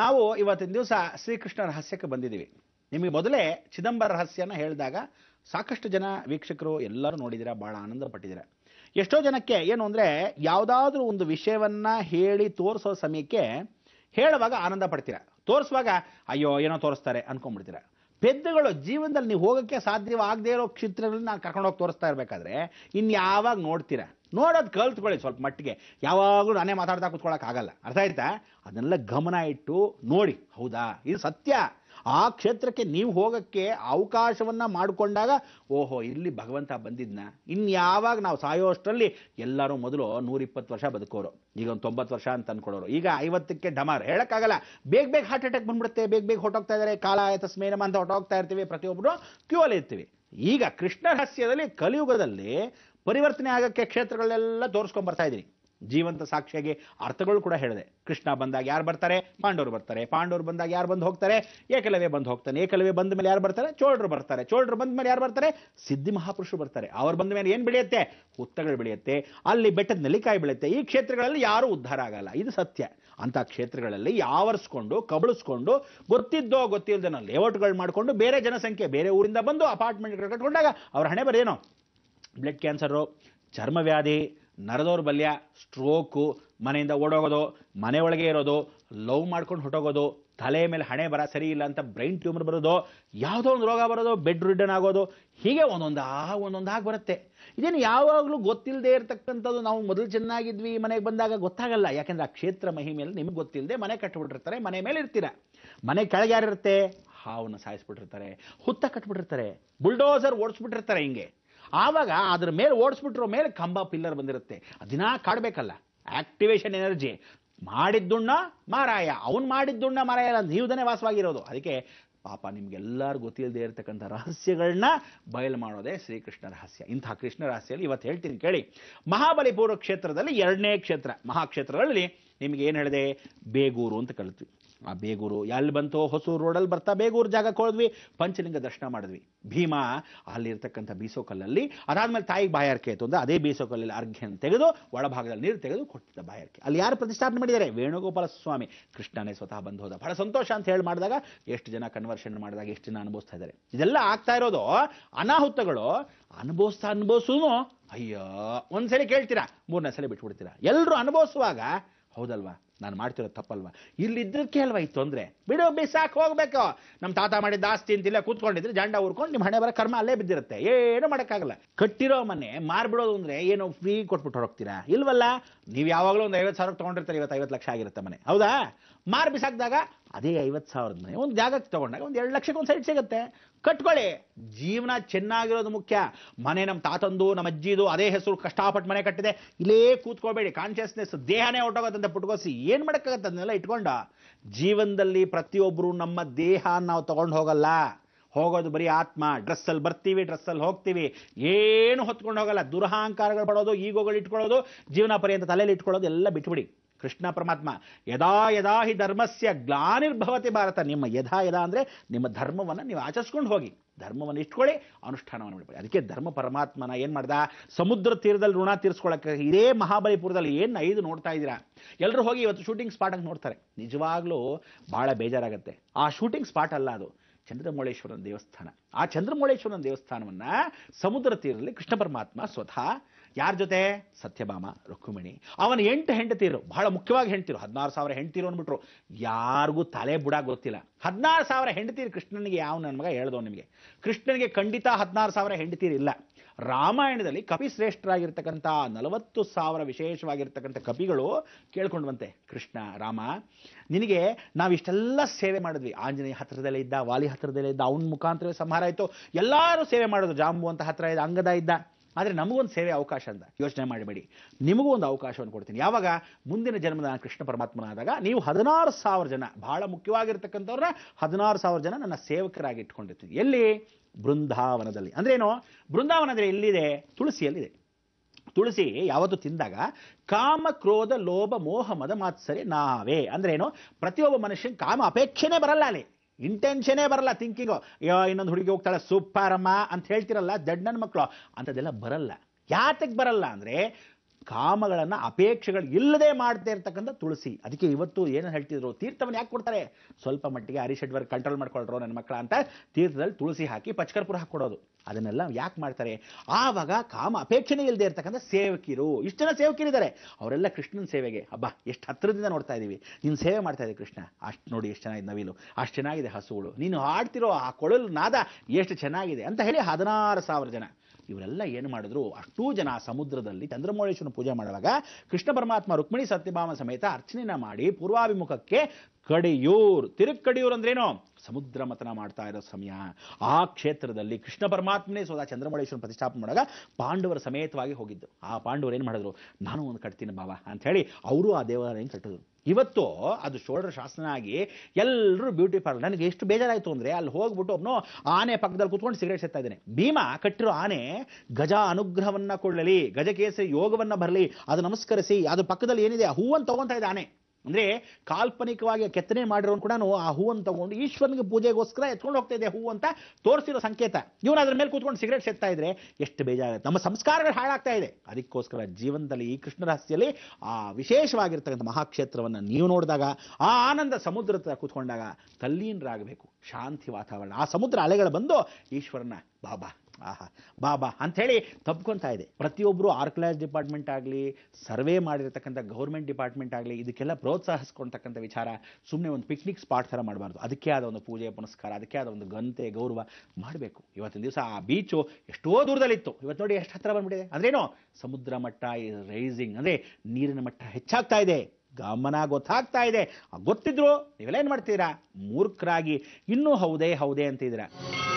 ನಾವು ಇವತ್ತಿನ ದಿವಸ ಶ್ರೀಕೃಷ್ಣ ರಹಸ್ಯಕ್ಕೆ ಬಂದಿದ್ದೀವಿ ನಿಮಗೆ ಮೊದಲೇ ಚಿದಂಬರ ರಹಸ್ಯನ ಹೇಳಿದಾಗ ಸಾಕಷ್ಟು ಜನ ವೀಕ್ಷಕರು ಎಲ್ಲರೂ ನೋಡಿದ್ದೀರಾ ಭಾಳ ಆನಂದ ಪಟ್ಟಿದ್ದೀರ ಎಷ್ಟೋ ಜನಕ್ಕೆ ಏನು ಅಂದರೆ ಯಾವುದಾದ್ರೂ ಒಂದು ವಿಷಯವನ್ನು ಹೇಳಿ ತೋರಿಸೋ ಸಮಯಕ್ಕೆ ಹೇಳುವಾಗ ಆನಂದ ಪಡ್ತೀರ ತೋರಿಸುವಾಗ ಅಯ್ಯೋ ಏನೋ ತೋರಿಸ್ತಾರೆ ಅಂದ್ಕೊಂಡ್ಬಿಡ್ತೀರ ಪೆದ್ದುಗಳು ಜೀವನದಲ್ಲಿ ನೀವು ಹೋಗೋಕ್ಕೆ ಸಾಧ್ಯವಾಗದೇ ಇರೋ ಕ್ಷೇತ್ರಗಳನ್ನ ಕರ್ಕೊಂಡೋಗಿ ತೋರಿಸ್ತಾ ಇರಬೇಕಾದ್ರೆ ಇನ್ಯಾವಾಗ ಯಾವಾಗ ನೋಡ್ತೀರಾ ನೋಡೋದು ಕಲ್ತ್ಕೊಳ್ಳಿ ಸ್ವಲ್ಪ ಮಟ್ಟಿಗೆ ಯಾವಾಗಲೂ ನಾನೇ ಮಾತಾಡ್ತಾ ಕೂತ್ಕೊಳ್ಳೋಕ್ಕಾಗಲ್ಲ ಅರ್ಥ ಆಯ್ತಾ ಅದನ್ನೆಲ್ಲ ಗಮನ ಇಟ್ಟು ನೋಡಿ ಹೌದಾ ಇದು ಸತ್ಯ ಆ ಕ್ಷೇತ್ರಕ್ಕೆ ನೀವು ಹೋಗೋಕ್ಕೆ ಅವಕಾಶವನ್ನು ಮಾಡಿಕೊಂಡಾಗ ಓಹೋ ಇಲ್ಲಿ ಭಗವಂತ ಬಂದಿದ್ನ ಇನ್ಯಾವಾಗ ನಾವು ಸಾಯೋ ಅಷ್ಟರಲ್ಲಿ ಎಲ್ಲರೂ ಮೊದಲು ನೂರಿಪ್ಪತ್ತು ವರ್ಷ ಬದುಕೋರು ಈಗ ಒಂದು ತೊಂಬತ್ತು ವರ್ಷ ಅಂತ ಅಂದ್ಕೊಳ್ಳೋರು ಈಗ ಐವತ್ತಕ್ಕೆ ಡಮಾರ್ ಹೇಳೋಕ್ಕಾಗಲ್ಲ ಬೇಗ ಬೇಗ ಹಾರ್ಟ್ ಅಟ್ಯಾಕ್ ಬಂದ್ಬಿಡುತ್ತೆ ಬೇಗ ಬೇಗ ಹೊಟ್ಟೋಗ್ತಾ ಇದ್ದಾರೆ ಕಾಲ ಸ್ಮೇನಮ ಅಂತ ಹೊಟ್ಟೋಗ್ತಾ ಇರ್ತೀವಿ ಪ್ರತಿಯೊಬ್ಬರು ಕ್ಯೂ ಅಲ್ಲಿ ಇರ್ತೀವಿ ಈಗ ಕೃಷ್ಣ ರಹಸ್ಯದಲ್ಲಿ ಕಲಿಯುಗದಲ್ಲಿ ಪರಿವರ್ತನೆ ಆಗಕ್ಕೆ ಕ್ಷೇತ್ರಗಳೆಲ್ಲ ತೋರಿಸ್ಕೊಂಡ್ಬರ್ತಾ ಇದ್ದೀನಿ ಜೀವಂತ ಸಾಕ್ಷಿಯಾಗಿ ಅರ್ಥಗಳು ಕೂಡ ಹೇಳಿದೆ ಕೃಷ್ಣ ಬಂದಾಗ ಯಾರು ಬರ್ತಾರೆ ಪಾಂಡವರು ಬರ್ತಾರೆ ಪಾಂಡವರು ಬಂದಾಗ ಯಾರು ಬಂದು ಹೋಗ್ತಾರೆ ಏಕಲವೇ ಬಂದು ಹೋಗ್ತಾನೆ ಏಕಲವೆ ಬಂದ ಮೇಲೆ ಯಾರು ಬರ್ತಾರೆ ಚೋಳರು ಬರ್ತಾರೆ ಚೋಳರು ಬಂದ ಮೇಲೆ ಯಾರು ಬರ್ತಾರೆ ಸಿದ್ಧಿ ಮಹಾಪುರುಷರು ಬರ್ತಾರೆ ಅವ್ರು ಬಂದ ಮೇಲೆ ಏನು ಬೆಳೆಯುತ್ತೆ ಹುತ್ತಗಳು ಬೆಳೆಯುತ್ತೆ ಅಲ್ಲಿ ಬೆಟ್ಟದ ನಲಿಕಾಯಿ ಬೆಳೆಯುತ್ತೆ ಈ ಕ್ಷೇತ್ರಗಳಲ್ಲಿ ಯಾರೂ ಉದ್ಧಾರ ಆಗಲ್ಲ ಇದು ಸತ್ಯ ಅಂಥ ಕ್ಷೇತ್ರಗಳಲ್ಲಿ ಯಾವರ್ಸ್ಕೊಂಡು ಕಬಳಿಸ್ಕೊಂಡು ಗೊತ್ತಿದ್ದೋ ಗೊತ್ತಿಲ್ಲದೆ ಲೇಔಟ್ಗಳು ಮಾಡಿಕೊಂಡು ಬೇರೆ ಜನಸಂಖ್ಯೆ ಬೇರೆ ಊರಿಂದ ಬಂದು ಅಪಾರ್ಟ್ಮೆಂಟ್ಗಳು ಕಟ್ಕೊಂಡಾಗ ಅವ್ರ ಹಣೆ ಬರೇನೋ ಬ್ಲಡ್ ಕ್ಯಾನ್ಸರು ಚರ್ಮವ್ಯಾಧಿ ನರದೌರ್ಬಲ್ಯ ಸ್ಟ್ರೋಕು ಮನೆಯಿಂದ ಓಡೋಗೋದು ಮನೆ ಒಳಗೆ ಇರೋದು ಲವ್ ಮಾಡ್ಕೊಂಡು ಹೊಟ್ಟೋಗೋದು ತಲೆ ಮೇಲೆ ಹಣೆ ಬರ ಸರಿ ಇಲ್ಲ ಅಂತ ಬ್ರೈನ್ ಟ್ಯೂಮರ್ ಬರೋದು ಯಾವುದೋ ಒಂದು ರೋಗ ಬರೋದು ಬೆಡ್ ರಿಡನ್ ಆಗೋದು ಹೀಗೆ ಒಂದೊಂದು ಒಂದೊಂದಾಗಿ ಬರುತ್ತೆ ಇದೇನು ಯಾವಾಗಲೂ ಗೊತ್ತಿಲ್ಲದೆ ಇರತಕ್ಕಂಥದ್ದು ನಾವು ಮೊದಲು ಚೆನ್ನಾಗಿದ್ವಿ ಮನೆಗೆ ಬಂದಾಗ ಗೊತ್ತಾಗಲ್ಲ ಯಾಕೆಂದ್ರೆ ಆ ಕ್ಷೇತ್ರ ಮಹಿಮೆಯಲ್ಲಿ ನಿಮ್ಗೆ ಗೊತ್ತಿಲ್ಲದೆ ಮನೆ ಕಟ್ಬಿಟ್ಟಿರ್ತಾರೆ ಮನೆ ಮೇಲೆ ಇರ್ತೀರ ಮನೆ ಕೆಳಗೆ ಯಾರಿರುತ್ತೆ ಹಾವನ್ನು ಸಾಯಿಸ್ಬಿಟ್ಟಿರ್ತಾರೆ ಹುತ್ತ ಕಟ್ಬಿಟ್ಟಿರ್ತಾರೆ ಬುಲ್ಡೋಸರ್ ಓಡಿಸ್ಬಿಟ್ಟಿರ್ತಾರೆ ಹಿಂಗೆ ಆವಾಗ ಅದ್ರ ಮೇಲೆ ಓಡಿಸ್ಬಿಟ್ರೋ ಮೇಲೆ ಕಂಬ ಪಿಲ್ಲರ್ ಬಂದಿರುತ್ತೆ ದಿನ ಕಾಡಬೇಕಲ್ಲ ಆಕ್ಟಿವೇಶನ್ ಎನರ್ಜಿ ಮಾಡಿದ್ದುಣ್ಣ ಮಾರಾಯ ಅವ್ನು ಮಾಡಿದ್ದುಣ್ಣ ಮಾರಾಯ ಅಲ್ಲ ವಾಸವಾಗಿರೋದು ಅದಕ್ಕೆ ಪಾಪ ನಿಮ್ಗೆಲ್ಲರೂ ಗೊತ್ತಿಲ್ಲದೆ ಇರತಕ್ಕಂಥ ರಹಸ್ಯಗಳನ್ನ ಬಯಲು ಮಾಡೋದೇ ಶ್ರೀಕೃಷ್ಣ ರಹಸ್ಯ ಇಂತಹ ಕೃಷ್ಣ ರಹಸ್ಯದಲ್ಲಿ ಇವತ್ತು ಹೇಳ್ತೀನಿ ಕೇಳಿ ಮಹಾಬಲಿಪುರ ಕ್ಷೇತ್ರದಲ್ಲಿ ಎರಡನೇ ಕ್ಷೇತ್ರ ಮಹಾಕ್ಷೇತ್ರಗಳಲ್ಲಿ ನಿಮ್ಗೆ ಏನು ಹೇಳಿದೆ ಬೇಗೂರು ಅಂತ ಕಳಿದ್ವಿ ಆ ಬೇಗೂರು ಎಲ್ಲಿ ಬಂತು ಹೊಸೂರು ರೋಡಲ್ಲಿ ಬರ್ತಾ ಬೇಗೂರು ಜಾಗಕ್ಕೆ ಹೋದ್ವಿ ಪಂಚಲಿಂಗ ದರ್ಶನ ಮಾಡಿದ್ವಿ ಭೀಮಾ ಅಲ್ಲಿರ್ತಕ್ಕಂಥ ಬೀಸೋಕಲ್ಲಲ್ಲಿ ಅದಾದ್ಮೇಲೆ ತಾಯಿಗೆ ಬಾಯಾರಿಕೆ ಆಯಿತು ಅಂದರೆ ಅದೇ ಬೀಸೋಕಲ್ಲಲ್ಲಿ ಅರ್ಘ್ಯನ ತೆಗೆದು ಒಳಭಾಗದಲ್ಲಿ ನೀರು ತೆಗೆದು ಕೊಟ್ಟಿದ್ದ ಬಾಯಾರಿಕೆ ಅಲ್ಲಿ ಯಾರು ಪ್ರತಿಷ್ಠಾಪನೆ ಮಾಡಿದ್ದಾರೆ ವೇಣುಗೋಪಾಲ ಸ್ವಾಮಿ ಕೃಷ್ಣನೇ ಸ್ವತಃ ಬಂದು ಹೋದ ಬಹಳ ಸಂತೋಷ ಅಂತ ಹೇಳಿ ಮಾಡಿದಾಗ ಎಷ್ಟು ಜನ ಕನ್ವರ್ಷನ್ ಮಾಡಿದಾಗ ಎಷ್ಟು ಜನ ಅನುಭವಿಸ್ತಾ ಇದ್ದಾರೆ ಇದೆಲ್ಲ ಆಗ್ತಾ ಇರೋದು ಅನಾಹುತಗಳು ಅನುಭವಿಸ್ತಾ ಅನುಭವಿಸೂ ಅಯ್ಯೋ ಒಂದ್ಸಲಿ ಕೇಳ್ತೀರಾ ಮೂರನೇ ಸಲ ಬಿಟ್ಬಿಡ್ತೀರಾ ಎಲ್ಲರೂ ಅನುಭವಿಸುವಾಗ ಹೌದಲ್ವಾ ನಾನು ಮಾಡ್ತಿರೋ ತಪ್ಪಲ್ವ ಇಲ್ಲಿದ್ದಕ್ಕೆ ಅಲ್ವಾ ಈ ತೊಂದರೆ ಬಿಡು ಬಿಸಾಕ್ ಹೋಗ್ಬೇಕು ನಮ್ಮ ತಾತ ಮಾಡಿ ಆಸ್ತಿ ಅಂತಿಲ್ಲ ಕೂತ್ಕೊಂಡಿದ್ರೆ ಜಾಂಡ ಊರ್ಕೊಂಡು ನಿಮ್ಮ ಹಣೆ ಬರೋ ಕರ್ಮ ಅಲ್ಲೇ ಬಿದ್ದಿರುತ್ತೆ ಏನು ಮಾಡೋಕ್ಕಾಗಲ್ಲ ಕಟ್ಟಿರೋ ಮನೆ ಮಾರ್ಬಿಡೋದು ಅಂದರೆ ಏನು ಫ್ರೀ ಕೊಟ್ಬಿಟ್ಟು ಹೋಗ್ತೀರಾ ಇಲ್ವಲ್ಲ ನೀವು ಯಾವಾಗಲೂ ಒಂದು ಐವತ್ತು ಸಾವಿರ ತೊಗೊಂಡಿರ್ತಾರೆ ಇವತ್ತು ಐವತ್ತು ಲಕ್ಷ ಆಗಿರುತ್ತೆ ಮನೆ ಹೌದಾ ಮಾರು ಬಿಸಾಕಿದಾಗ ಅದೇ ಐವತ್ತು ಸಾವಿರದ ಮನೆ ಒಂದು ಜಾಗಕ್ಕೆ ತೊಗೊಂಡಾಗ ಒಂದು ಎರಡು ಲಕ್ಷಕ್ಕೆ ಒಂದು ಸೈಡ್ ಸಿಗುತ್ತೆ ಕಟ್ಕೊಳ್ಳಿ ಜೀವನ ಚೆನ್ನಾಗಿರೋದು ಮುಖ್ಯ ಮನೆ ನಮ್ಮ ತಾತಂದು ನಮ್ಮ ಅಜ್ಜಿದು ಅದೇ ಹೆಸರು ಕಷ್ಟಪಟ್ಟು ಮನೆ ಕಟ್ಟಿದೆ ಇಲ್ಲೇ ಕೂತ್ಕೋಬೇಡಿ ಕಾನ್ಷಿಯಸ್ನೆಸ್ ದೇಹನೇ ಹೊಟ್ಟೋಗೋದಂತ ಪುಟ್ಕೋಸಿ ಏನ್ ಮಾಡೋಕ್ಕಾಗತ್ತೆ ಅದನ್ನೆಲ್ಲ ಇಟ್ಕೊಂಡ ಜೀವನದಲ್ಲಿ ಪ್ರತಿಯೊಬ್ಬರು ನಮ್ಮ ದೇಹ ನಾವು ತಗೊಂಡು ಹೋಗಲ್ಲ ಹೋಗೋದು ಬರೀ ಆತ್ಮ ಡ್ರೆಸ್ಸಲ್ಲಿ ಬರ್ತೀವಿ ಡ್ರೆಸ್ಸಲ್ಲಿ ಹೋಗ್ತೀವಿ ಏನು ಹೊತ್ಕೊಂಡು ಹೋಗಲ್ಲ ದುರಹಂಕಾರಗಳು ಪಡೋದು ಈಗೋಗಳು ಇಟ್ಕೊಳ್ಳೋದು ಜೀವನ ಪರ್ಯಂತ ತಲೆಯಲ್ಲಿ ಇಟ್ಕೊಳ್ಳೋದು ಎಲ್ಲ ಬಿಟ್ಬಿಡಿ ಕೃಷ್ಣ ಪರಮಾತ್ಮ ಯದಾ ಯದಾ ಹಿ ಧರ್ಮಸ್ಯ ಗ್ಲಾನಿರ್ಭವತಿ ಭಾರತ ನಿಮ್ಮ ಯಥಾ ಯದಾ ಅಂದರೆ ನಿಮ್ಮ ಧರ್ಮವನ್ನು ನೀವು ಆಚರಿಸ್ಕೊಂಡು ಹೋಗಿ ಧರ್ಮವನ್ನು ಇಟ್ಕೊಳ್ಳಿ ಅನುಷ್ಠಾನವನ್ನು ಮಾಡಬೇಡಿ ಅದಕ್ಕೆ ಧರ್ಮ ಪರಮಾತ್ಮನ ಏನು ಮಾಡ್ದ ಸಮುದ್ರ ತೀರದಲ್ಲಿ ಋಣ ತೀರಿಸ್ಕೊಳ್ಳೋಕೆ ಇದೇ ಮಹಾಬಲಿಪುರದಲ್ಲಿ ಏನು ಐದು ನೋಡ್ತಾ ಇದ್ದೀರಾ ಎಲ್ಲರೂ ಹೋಗಿ ಇವತ್ತು ಶೂಟಿಂಗ್ ಸ್ಪಾಟಾಗಿ ನೋಡ್ತಾರೆ ನಿಜವಾಗ್ಲೂ ಭಾಳ ಬೇಜಾರಾಗುತ್ತೆ ಆ ಶೂಟಿಂಗ್ ಸ್ಪಾಟ್ ಅಲ್ಲ ಅದು ಚಂದ್ರಮೌಳೇಶ್ವರನ ದೇವಸ್ಥಾನ ಆ ಚಂದ್ರಮೌಳೇಶ್ವರನ ದೇವಸ್ಥಾನವನ್ನು ಸಮುದ್ರ ತೀರದಲ್ಲಿ ಕೃಷ್ಣ ಪರಮಾತ್ಮ ಸ್ವತಃ ಯಾರ ಜೊತೆ ಸತ್ಯಭಾಮ ರುಕ್ಮಿಣಿ ಅವನ ಎಂಟು ಹೆಂಡತಿರು ಬಹಳ ಮುಖ್ಯವಾಗಿ ಹೆಂಡತಿರು ಹದಿನಾರು ಸಾವಿರ ಹೆಂಡತಿರು ಅಂದ್ಬಿಟ್ರು ಯಾರಿಗೂ ತಲೆ ಬುಡ ಗೊತ್ತಿಲ್ಲ ಹದಿನಾರು ಸಾವಿರ ಹೆಂಡತೀರು ಕೃಷ್ಣನಿಗೆ ಯಾವ ನನ್ನ ಮಗ ಹೇಳ್ದವ್ ನಿಮಗೆ ಕೃಷ್ಣನಿಗೆ ಖಂಡಿತ ಹದಿನಾರು ಸಾವಿರ ಇಲ್ಲ ರಾಮಾಯಣದಲ್ಲಿ ಕಪಿಶ್ರೇಷ್ಠರಾಗಿರ್ತಕ್ಕಂಥ ನಲವತ್ತು ಸಾವಿರ ವಿಶೇಷವಾಗಿರ್ತಕ್ಕಂಥ ಕಪಿಗಳು ಕೇಳ್ಕೊಂಡ್ವಂತೆ ಕೃಷ್ಣ ರಾಮ ನಿನಗೆ ನಾವಿಷ್ಟೆಲ್ಲ ಸೇವೆ ಮಾಡಿದ್ವಿ ಆಂಜನೇಯ ಹತ್ತಿರದಲ್ಲೇ ಇದ್ದ ವಾಲಿ ಹತ್ತಿರದಲ್ಲೇ ಇದ್ದ ಅವನ ಮುಖಾಂತರವೇ ಸಂಹಾರ ಆಯಿತು ಎಲ್ಲರೂ ಸೇವೆ ಮಾಡೋದು ಜಾಂಬು ಅಂತ ಹತ್ರ ಇದ್ದ ಅಂಗದ ಇದ್ದ ಆದರೆ ನಮಗೊಂದು ಸೇವೆ ಅವಕಾಶ ಅಂತ ಯೋಚನೆ ಮಾಡಬೇಡಿ ನಿಮಗೂ ಒಂದು ಅವಕಾಶವನ್ನು ಕೊಡ್ತೀನಿ ಯಾವಾಗ ಮುಂದಿನ ಜನ್ಮದ ಕೃಷ್ಣ ಪರಮಾತ್ಮನಾದಾಗ ನೀವು ಹದಿನಾರು ಸಾವಿರ ಜನ ಬಹಳ ಮುಖ್ಯವಾಗಿರ್ತಕ್ಕಂಥವ್ರನ್ನ ಹದಿನಾರು ಸಾವಿರ ಜನ ನನ್ನ ಸೇವಕರಾಗಿ ಇಟ್ಕೊಂಡಿರ್ತೀನಿ ಎಲ್ಲಿ ಬೃಂದಾವನದಲ್ಲಿ ಅಂದ್ರೇನು ಬೃಂದಾವನ ಅಂದರೆ ಎಲ್ಲಿದೆ ತುಳಸಿಯಲ್ಲಿದೆ ತುಳಸಿ ಯಾವತ್ತು ತಿಂದಾಗ ಕಾಮ ಕ್ರೋಧ ಲೋಭ ಮೋಹ ಮದ ಮಾತ್ಸರಿ ನಾವೇ ಅಂದ್ರೇನು ಪ್ರತಿಯೊಬ್ಬ ಮನುಷ್ಯನ ಕಾಮ ಅಪೇಕ್ಷೆನೇ ಬರಲ್ಲ ಅಲ್ಲಿ ಇಂಟೆನ್ಷನೇ ಬರಲ್ಲ ಥಿಂಕಿಂಗು ಯೋ ಇನ್ನೊಂದು ಹುಡುಗಿ ಹೋಗ್ತಾಳೆ ಸೂಪರಮ್ಮ ಅಂತ ಹೇಳ್ತಿರಲ್ಲ ದಡ್ಡನ ಮಕ್ಕಳು ಅಂಥದ್ದೆಲ್ಲ ಬರಲ್ಲ ಯಾತಕ್ಕೆ ಬರಲ್ಲ ಅಂದರೆ ಕಾಮಗಳನ್ನು ಅಪೇಕ್ಷೆಗಳು ಇಲ್ಲದೆ ಮಾಡ್ತಾ ಇರ್ತಕ್ಕಂಥ ತುಳಸಿ ಅದಕ್ಕೆ ಇವತ್ತು ಏನು ಹೇಳ್ತಿದ್ರು ತೀರ್ಥವನ್ನು ಯಾಕೆ ಕೊಡ್ತಾರೆ ಸ್ವಲ್ಪ ಮಟ್ಟಿಗೆ ವರ್ಗ ಕಂಟ್ರೋಲ್ ಮಾಡ್ಕೊಳ್ರೋ ನನ್ನ ಮಕ್ಕಳ ಅಂತ ತೀರ್ಥದಲ್ಲಿ ತುಳಸಿ ಹಾಕಿ ಪಚ್ಕರ್ಪುರ ಹಾಕ್ಕೊಡೋದು ಅದನ್ನೆಲ್ಲ ಯಾಕೆ ಮಾಡ್ತಾರೆ ಆವಾಗ ಕಾಮ ಅಪೇಕ್ಷೆನೇ ಇಲ್ಲದೆ ಇರ್ತಕ್ಕಂಥ ಸೇವಕಿರು ಇಷ್ಟು ಜನ ಸೇವಕಿರಿದ್ದಾರೆ ಅವರೆಲ್ಲ ಕೃಷ್ಣನ ಸೇವೆಗೆ ಹಬ್ಬ ಎಷ್ಟು ಹತ್ತಿರದಿಂದ ನೋಡ್ತಾ ಇದ್ದೀವಿ ನೀನು ಸೇವೆ ಮಾಡ್ತಾ ಇದ್ದೀವಿ ಕೃಷ್ಣ ಅಷ್ಟು ನೋಡಿ ಎಷ್ಟು ಚೆನ್ನಾಗಿದೆ ನವಿಲು ಅಷ್ಟು ಚೆನ್ನಾಗಿದೆ ಹಸುಗಳು ನೀನು ಹಾಡ್ತಿರೋ ಆ ಕೊಳಲು ನಾದ ಎಷ್ಟು ಚೆನ್ನಾಗಿದೆ ಅಂತ ಹೇಳಿ ಹದಿನಾರು ಸಾವಿರ ಜನ ಇವರೆಲ್ಲ ಏನು ಮಾಡಿದ್ರು ಅಷ್ಟೂ ಜನ ಸಮುದ್ರದಲ್ಲಿ ಚಂದ್ರಮೌಳೇಶ್ವರನ ಪೂಜೆ ಮಾಡುವಾಗ ಕೃಷ್ಣ ಪರಮಾತ್ಮ ರುಕ್ಮಿಣಿ ಸತ್ಯಭಾಮ ಸಮೇತ ಅರ್ಚನೆನ ಮಾಡಿ ಪೂರ್ವಾಭಿಮುಖಕ್ಕೆ ಕಡಿಯೂರ್ ತಿರುಕ್ಕಡಿಯೂರ್ ಅಂದ್ರೇನು ಸಮುದ್ರ ಮತನ ಮಾಡ್ತಾ ಇರೋ ಸಮಯ ಆ ಕ್ಷೇತ್ರದಲ್ಲಿ ಕೃಷ್ಣ ಪರಮಾತ್ಮನೇ ಸ್ವತಃ ಚಂದ್ರಮೌಳೇಶ್ವರನ ಪ್ರತಿಷ್ಠಾಪನೆ ಮಾಡುವಾಗ ಪಾಂಡವರ ಸಮೇತವಾಗಿ ಹೋಗಿದ್ದು ಆ ಪಾಂಡವರು ಏನು ಮಾಡಿದ್ರು ನಾನು ಒಂದು ಕಟ್ತೀನಿ ಬಾಬಾ ಅಂತ ಹೇಳಿ ಅವರು ಆ ದೇವಾಲಯ ಕಟ್ಟಿದ್ರು ಇವತ್ತು ಅದು ಶೋಲ್ಡರ್ ಶಾಸನ ಆಗಿ ಎಲ್ಲರೂ ಬ್ಯೂಟಿ ಪಾರ್ಲರ್ ನನಗೆ ಎಷ್ಟು ಬೇಜಾರಾಯಿತು ಅಂದರೆ ಅಲ್ಲಿ ಹೋಗ್ಬಿಟ್ಟು ಅವನು ಆನೆ ಪಕ್ಕದಲ್ಲಿ ಕೂತ್ಕೊಂಡು ಸಿಗರೇಟ್ ಸೇರ್ತಾ ಇದ್ದೇನೆ ಭೀಮಾ ಕಟ್ಟಿರೋ ಆನೆ ಗಜ ಅನುಗ್ರಹವನ್ನು ಕೊಳ್ಳಲಿ ಗಜಕೇಸರಿ ಯೋಗವನ್ನು ಬರಲಿ ಅದು ನಮಸ್ಕರಿಸಿ ಅದು ಪಕ್ಕದಲ್ಲಿ ಏನಿದೆ ಹೂವನ್ನು ತಗೊತಾ ಇದೆ ಆನೆ ಅಂದರೆ ಕಾಲ್ಪನಿಕವಾಗಿ ಕೆತ್ತನೆ ಮಾಡಿರೋನು ಕೂಡ ಆ ಹೂವನ್ನು ತಗೊಂಡು ಈಶ್ವರನಿಗೆ ಪೂಜೆಗೋಸ್ಕರ ಎತ್ಕೊಂಡು ಹೋಗ್ತಾ ಇದೆ ಹೂ ಅಂತ ತೋರಿಸಿರೋ ಸಂಕೇತ ಇವನು ಅದ್ರ ಮೇಲೆ ಕೂತ್ಕೊಂಡು ಸಿಗರೇಟ್ ಸೇರ್ತಾ ಇದ್ರೆ ಎಷ್ಟು ಬೇಜಾರಾಗುತ್ತೆ ನಮ್ಮ ಸಂಸ್ಕಾರಗಳು ಹಾಳಾಗ್ತಾ ಇದೆ ಅದಕ್ಕೋಸ್ಕರ ಜೀವನದಲ್ಲಿ ಈ ಕೃಷ್ಣ ರಹಸ್ಯಲ್ಲಿ ಆ ವಿಶೇಷವಾಗಿರ್ತಕ್ಕಂಥ ಮಹಾಕ್ಷೇತ್ರವನ್ನು ನೀವು ನೋಡಿದಾಗ ಆ ಆನಂದ ಸಮುದ್ರ ಹತ್ರ ಕೂತ್ಕೊಂಡಾಗ ತಲ್ಲೀನರಾಗಬೇಕು ಶಾಂತಿ ವಾತಾವರಣ ಆ ಸಮುದ್ರ ಅಲೆಗಳು ಬಂದು ಈಶ್ವರನ ಬಾಬಾ ಆಹಾ ಬಾ ಬಾ ಅಂಥೇಳಿ ತಪ್ಕೊತಾ ಇದೆ ಪ್ರತಿಯೊಬ್ಬರು ಆರ್ಕಲೈಸ್ ಡಿಪಾರ್ಟ್ಮೆಂಟ್ ಆಗಲಿ ಸರ್ವೆ ಮಾಡಿರತಕ್ಕಂಥ ಗೌರ್ಮೆಂಟ್ ಡಿಪಾರ್ಟ್ಮೆಂಟ್ ಆಗಲಿ ಇದಕ್ಕೆಲ್ಲ ಪ್ರೋತ್ಸಾಹಿಸ್ಕೊಳ್ತಕ್ಕಂಥ ವಿಚಾರ ಸುಮ್ಮನೆ ಒಂದು ಪಿಕ್ನಿಕ್ ಸ್ಪಾಟ್ ಥರ ಮಾಡಬಾರ್ದು ಅದಕ್ಕೆ ಆದ ಒಂದು ಪೂಜೆ ಪುನಸ್ಕಾರ ಅದಕ್ಕೆ ಆದ ಒಂದು ಗಂತೆ ಗೌರವ ಮಾಡಬೇಕು ಇವತ್ತಿನ ದಿವಸ ಆ ಬೀಚು ಎಷ್ಟೋ ದೂರದಲ್ಲಿತ್ತು ಇವತ್ತು ನೋಡಿ ಎಷ್ಟು ಹತ್ರ ಬಂದ್ಬಿಟ್ಟಿದೆ ಅಂದ್ರೇನು ಸಮುದ್ರ ಮಟ್ಟ ರೈಸಿಂಗ್ ಅಂದರೆ ನೀರಿನ ಮಟ್ಟ ಹೆಚ್ಚಾಗ್ತಾ ಇದೆ ಗಮನ ಗೊತ್ತಾಗ್ತಾ ಇದೆ ಗೊತ್ತಿದ್ರು ನೀವೆಲ್ಲ ಏನು ಮಾಡ್ತೀರಾ ಮೂರ್ಖರಾಗಿ ಇನ್ನೂ ಹೌದೇ ಹೌದೇ ಅಂತಿದ್ದೀರಾ